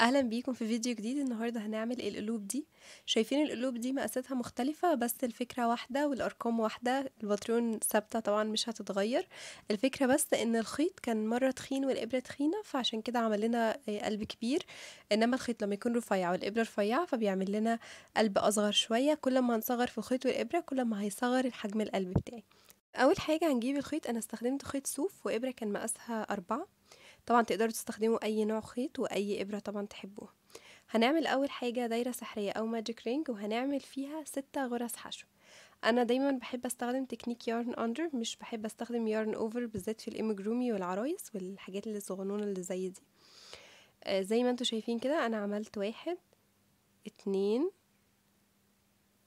اهلا بيكم في فيديو جديد النهارده هنعمل إيه؟ القلوب دي شايفين القلوب دي مقاساتها مختلفه بس الفكره واحده والارقام واحده الباترون ثابته طبعا مش هتتغير الفكره بس ان الخيط كان مره تخين والابره تخينه فعشان كده عمل لنا قلب كبير انما الخيط لما يكون رفيع والابره رفيعه فبيعمل لنا قلب اصغر شويه كل ما هنصغر في الخيط والابره كل ما هيصغر الحجم القلب بتاعي اول حاجه هنجيب الخيط انا استخدمت خيط صوف وابره كان مقاسها أربعة طبعا تقدروا تستخدموا اي نوع خيط واي ابره طبعا تحبوها هنعمل اول حاجه دايره سحريه او ماجيك رينج وهنعمل فيها ستة غرز حشو انا دايما بحب استخدم تكنيك يارن اندر مش بحب استخدم يارن اوفر بالذات في الامجرومي والعرايس والحاجات اللي الصغنونه اللي زي دي آه، زي ما انتم شايفين كده انا عملت واحد اتنين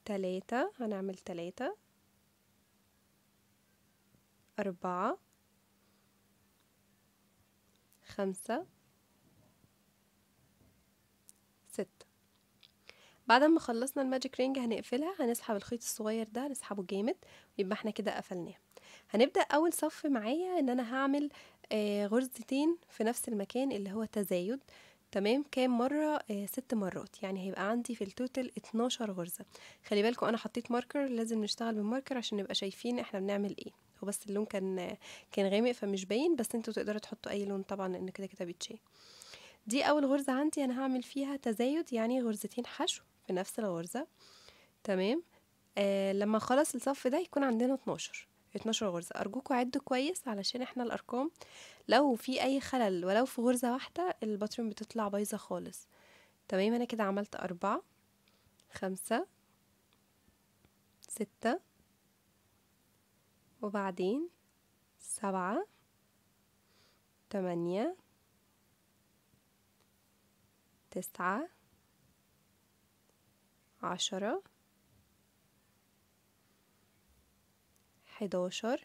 تلاتة هنعمل تلاتة أربعة خمسة ستة بعد ما خلصنا الماجيك رينج هنقفلها هنسحب الخيط الصغير ده نسحبه جامد يبقى احنا كده قفلناه هنبدأ أول صف معايا إن أنا هعمل آه، غرزتين في نفس المكان اللي هو تزايد تمام كام مرة آه، ست مرات يعني هيبقى عندي في التوتال 12 غرزة خلي بالكم أنا حطيت ماركر لازم نشتغل بالماركر عشان نبقى شايفين احنا بنعمل ايه هو بس اللون كان كان غامق فمش باين بس انتوا تقدروا تحطوا اي لون طبعا لان كده كده بيتشال دي اول غرزة عندي انا هعمل فيها تزايد يعني غرزتين حشو في نفس الغرزة تمام آه لما خلص الصف ده يكون عندنا 12 12 غرزة أرجوكوا عدوا كويس علشان احنا الأرقام لو في أي خلل ولو في غرزة واحدة الباترن بتطلع بايظة خالص تمام أنا كده عملت أربعة خمسة ستة وبعدين سبعة تمانية تسعة عشرة حداشر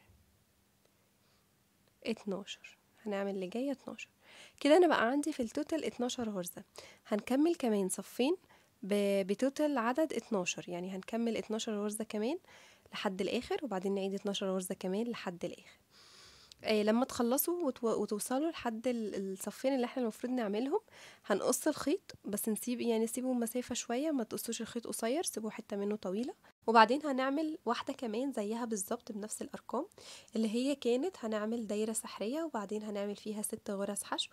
اتناشر هنعمل اللي جاية اتناشر كده انا بقى عندي في التوتال اتناشر غرزة هنكمل كمان صفين بتوتل عدد 12 يعني هنكمل 12 غرزة كمان لحد الآخر وبعدين نعيد 12 غرزة كمان لحد الآخر آه لما تخلصوا وتوصلوا لحد الصفين اللي احنا المفروض نعملهم هنقص الخيط بس نسيب يعني سيبوا مسافة شوية ما تقصوش الخيط قصير سيبوا حتة منه طويلة وبعدين هنعمل واحدة كمان زيها بالظبط بنفس الأرقام اللي هي كانت هنعمل دايرة سحرية وبعدين هنعمل فيها ست غرز حشو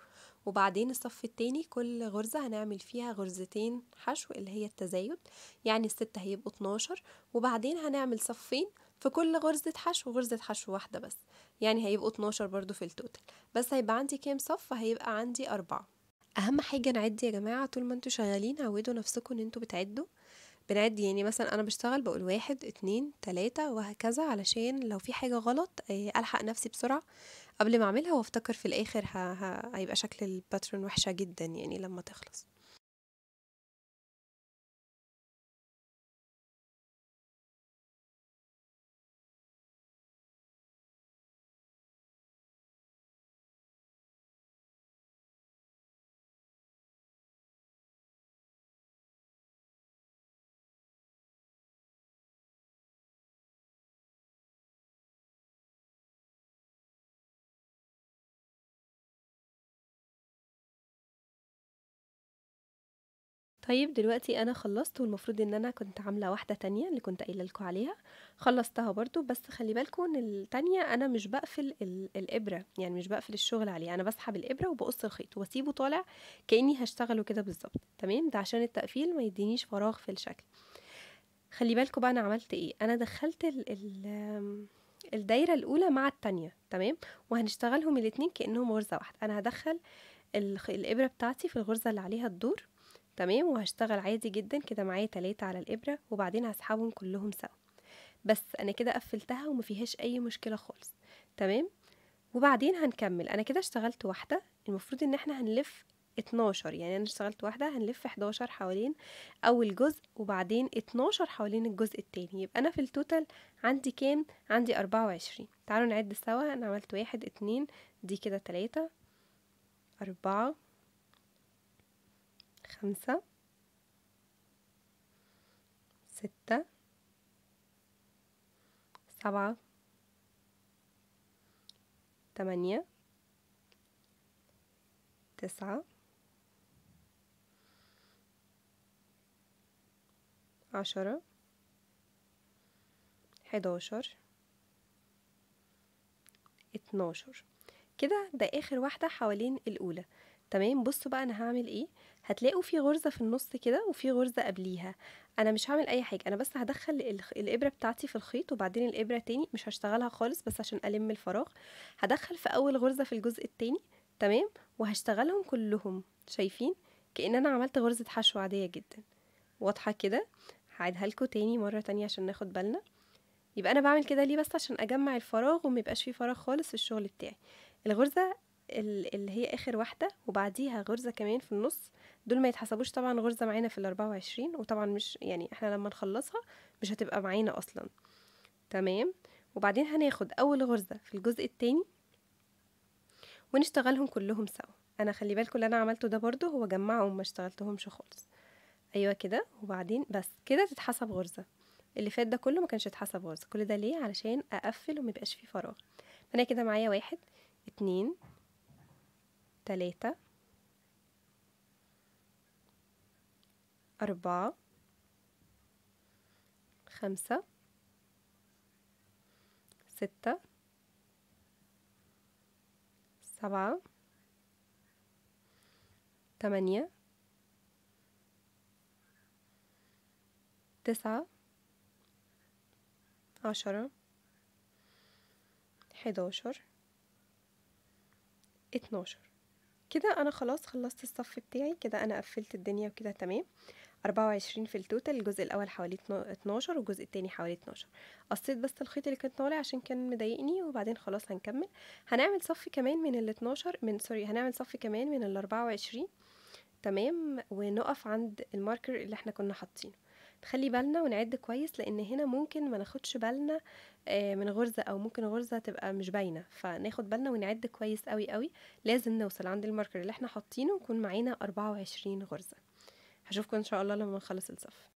وبعدين الصف التاني كل غرزة هنعمل فيها غرزتين حشو اللي هي التزايد يعني الستة هيبقوا 12 وبعدين هنعمل صفين في كل غرزة حشو غرزة حشو واحدة بس يعني هيبقوا 12 برضو في التوتل بس هيبقى عندي كام صف هيبقى عندي أربعة أهم حاجة نعد يا جماعة طول ما انتوا شغالين عودوا نفسكم ان انتوا بتعدوا بنعد يعني مثلا انا بشتغل بقول واحد اتنين تلاتة وهكذا علشان لو في حاجة غلط آه، الحق نفسي بسرعة قبل ما اعملها وافتكر في الاخر هيبقى شكل الباترون وحشة جدا يعني لما تخلص طيب دلوقتي انا خلصت والمفروض ان انا كنت عامله واحده تانية اللي كنت قايله لكم عليها خلصتها برضو بس خلي بالكم ان التانية انا مش بقفل الابره يعني مش بقفل الشغل عليها انا بسحب الابره وبقص الخيط واسيبه طالع كاني هشتغله كده بالظبط تمام ده عشان التقفيل ما يدينيش فراغ في الشكل خلي بالكم بقى انا عملت ايه انا دخلت ال ال الدايره الاولى مع التانية تمام وهنشتغلهم الاتنين كانهم غرزه واحده انا هدخل الابره بتاعتي في الغرزه اللي عليها الدور تمام وهشتغل عادي جدا كده معايا تلاتة على الإبرة وبعدين هسحبهم كلهم سوا بس أنا كده قفلتها ومفيهاش أي مشكلة خالص تمام وبعدين هنكمل أنا كده اشتغلت واحدة المفروض إن احنا هنلف 12 يعني أنا اشتغلت واحدة هنلف 11 حوالين أول جزء وبعدين 12 حوالين الجزء التاني يبقى أنا في التوتال عندي كام؟ عندي 24 تعالوا نعد سوا أنا عملت واحد اتنين دي كده تلاتة أربعة خمسة ستة سبعة تمانية تسعة عشرة حداشر اتناشر كده ده آخر واحدة حوالين الأولى تمام بصوا بقى انا هعمل ايه هتلاقوا في غرزه في النص كده وفي غرزه قبليها انا مش هعمل اي حاجه انا بس هدخل الابره بتاعتي في الخيط وبعدين الابره تاني مش هشتغلها خالص بس عشان الم الفراغ هدخل في اول غرزه في الجزء التاني تمام وهشتغلهم كلهم شايفين كأن انا عملت غرزه حشو عاديه جدا واضحه كده هعيدها لكم تاني مره تانية عشان ناخد بالنا يبقى انا بعمل كده ليه بس عشان اجمع الفراغ وميبقاش فيه فراغ خالص في الشغل بتاعي الغرزه اللي هي اخر واحده وبعديها غرزه كمان في النص دول ما يتحسبوش طبعا غرزه معانا في الاربعة وعشرين وطبعا مش يعني احنا لما نخلصها مش هتبقى معانا اصلا تمام وبعدين هناخد اول غرزه في الجزء التاني ونشتغلهم كلهم سوا انا خلي بالكم اللي انا عملته ده برضو هو جمعهم ما اشتغلتهمش خالص ايوه كده وبعدين بس كده تتحسب غرزه اللي فات ده كله ما كانش اتحسب غرزه كل ده ليه علشان اقفل وما يبقاش فيه فراغ فانا كده معايا واحد اتنين تلاتة أربعة خمسة ستة سبعة ثمانية تسعة عشرة حداشر اتناشر كده انا خلاص خلصت الصف بتاعي كده انا قفلت الدنيا وكده تمام 24 في التوتال الجزء الاول حوالي 12 والجزء التاني حوالي 12 قصيت بس الخيط اللي كان طالع عشان كان مضايقني وبعدين خلاص هنكمل هنعمل صف كمان من ال 12 من سوري هنعمل صف كمان من ال 24 تمام ونقف عند الماركر اللي احنا كنا حاطينه نخلي بالنا ونعد كويس لان هنا ممكن ما ناخدش بالنا آه، من غرزة او ممكن غرزة تبقى مش باينة فناخد بالنا ونعد كويس قوي قوي لازم نوصل عند الماركر اللي احنا حاطينه يكون معانا 24 غرزة هشوفكم ان شاء الله لما نخلص الصف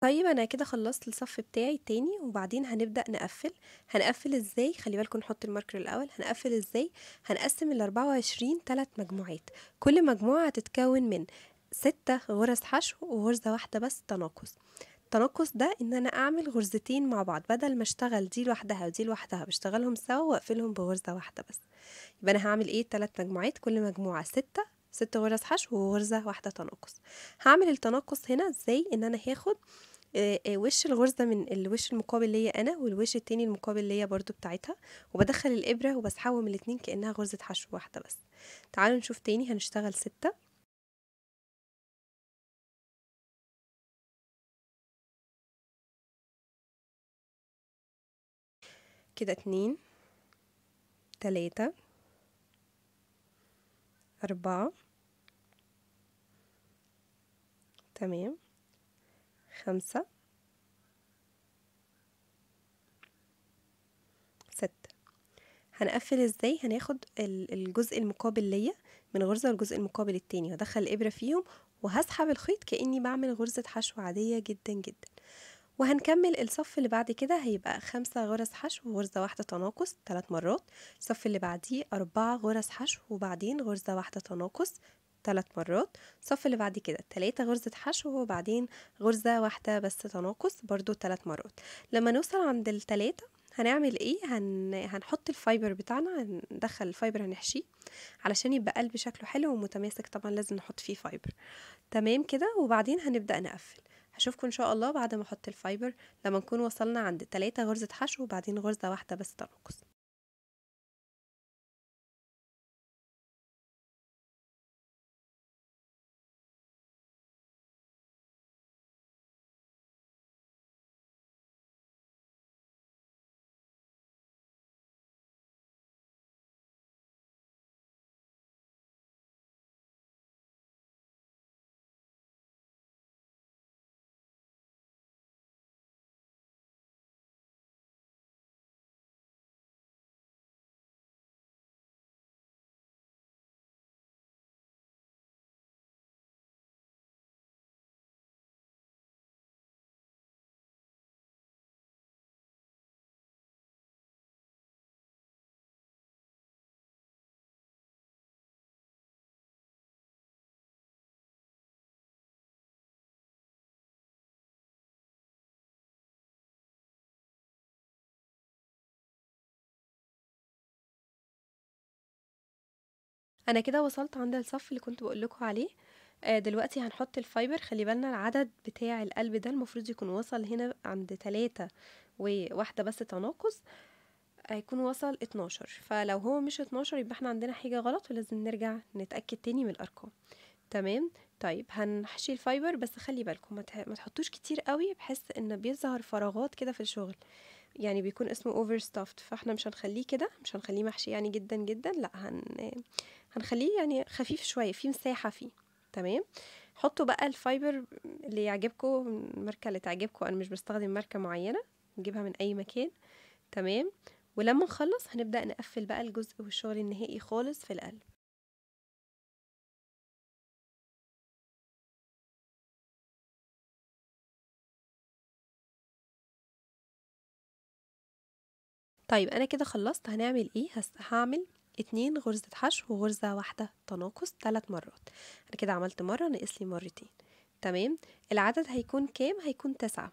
طيب أنا كده خلّصت الصف بتاعي التاني، وبعدين هنبدأ نقفّل، هنقفّل إزاي؟ خلّي بالكم نحط الماركر الأول، هنقفّل إزاي؟ هنقسّم ال24 تلات مجموعات، كل مجموعة هتتكوّن من ستة غُرز حشو وغُرزة واحدة بس تناقُص، التناقُص ده إن أنا أعمل غُرزتين مع بعض، بدل ما أشتغل دي لوحدها ودي لوحدها بشتغلهم سوا وأقفلهم بغُرزة واحدة بس، يبقى أنا هعمل إيه؟ ثلاث مجموعات كل مجموعة ستة ست غرز حشو وغرزة واحدة تناقص هعمل التناقص هنا ازاي ان انا هاخد آه، آه، وش الغرزة من الوش المقابل ليا انا والوش التاني المقابل ليا برضو بتاعتها وبدخل الابرة وبسحبهم الاتنين كأنها غرزة حشو واحدة بس تعالوا نشوف تاني هنشتغل ستة كده اتنين تلاتة أربعة تمام خمسة ستة هنقفل ازاي هناخد الجزء المقابل ليا من غرزة والجزء المقابل التاني هدخل الإبرة فيهم وهسحب الخيط كأني بعمل غرزة حشو عادية جدا جدا وهنكمل الصف اللي بعد كده هيبقى خمسة غرز حشو وغرزة واحدة تناقص ثلاث مرات الصف اللي بعديه أربعة غرز حشو وبعدين غرزة واحدة تناقص ثلاث مرات الصف اللي بعد كده تلاتة غرزة حشو وبعدين غرزة واحدة بس تناقص برضو ثلاث مرات لما نوصل عند التلاتة هنعمل ايه هن... هنحط الفايبر بتاعنا هندخل الفايبر هنحشيه علشان يبقى قلب شكله حلو ومتماسك طبعا لازم نحط فيه فايبر تمام كده وبعدين هنبدا نقفل هشوفكم ان شاء الله بعد ما احط الفايبر لما نكون وصلنا عند 3 غرزه حشو وبعدين غرزه واحده بس تنقص أنا كده وصلت عند الصف اللي كنت بقول لكم عليه، آه، دلوقتي هنحط الفايبر خلّي بالنا العدد بتاع القلب ده المفروض يكون وصل هنا عند ثلاثة وواحدة بس تناقص، هيكون وصل 12 فلو هو مش 12 يبقى إحنا عندنا حاجة غلط ولازم نرجع نتأكد تاني من الأرقام، تمام؟ طيب هنحشي الفايبر بس خلّي بالكم ما تحطوش كتير أوي بحيث إن بيظهر فراغات كده في الشغل، يعني بيكون اسمه ستافت فإحنا مش هنخلّيه كده، مش هنخلّيه محشي يعني جدًا، جدًا لأ هن هنخليه يعني خفيف شويه في مساحه فيه تمام حطوا بقى الفايبر اللي يعجبكم الماركه اللي تعجبكم انا مش بستخدم ماركه معينه نجيبها من اي مكان تمام ولما نخلص هنبدا نقفل بقى الجزء والشغل النهائي خالص في القلب طيب انا كده خلصت هنعمل ايه هعمل اتنين غرزة حشو وغرزة واحدة تناقص تلات مرات أنا كده عملت مرة ناقص لي مرتين تمام العدد هيكون كام هيكون تسعة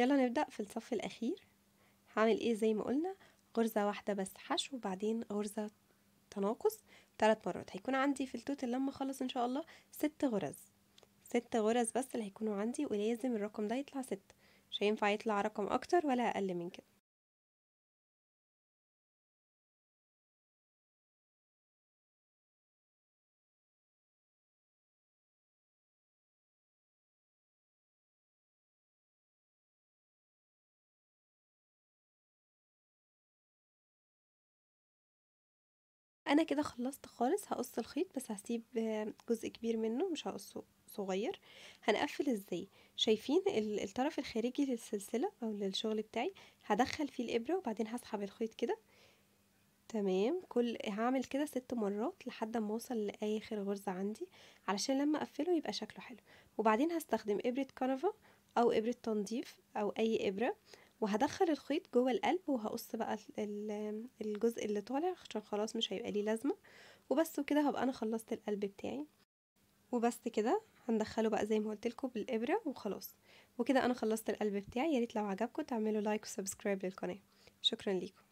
يلا نبدأ في الصف الأخير هعمل ايه زي ما قلنا غرزة واحدة بس حشو وبعدين غرزة تناقص ثلاث مرات هيكون عندي في التوتال لما اخلص ان شاء الله ست غرز ست غرز بس اللي هيكونوا عندي ولازم الرقم ده يطلع ست مش هينفع يطلع رقم اكتر ولا اقل من كده انا كده خلصت خالص هقص الخيط بس هسيب جزء كبير منه مش هقصه صغير هنقفل ازاي شايفين الطرف الخارجي للسلسلة او للشغل بتاعي هدخل فيه الابرة وبعدين هسحب الخيط كده تمام كل هعمل كده ست مرات لحد ما اوصل لاخر غرزة عندي علشان لما اقفله يبقى شكله حلو وبعدين هستخدم ابرة كنفة او ابرة تنظيف او اي ابرة وهدخل الخيط جوه القلب وهقص بقى الجزء اللي طالع عشان خلاص مش هيبقى ليه لازمه وبس وكده هبقى انا خلصت القلب بتاعي وبس كده هندخله بقى زي ما قلت لكم بالابره وخلاص وكده انا خلصت القلب بتاعي يا ريت لو عجبكم تعملوا لايك وسبسكرايب للقناه شكرا ليكم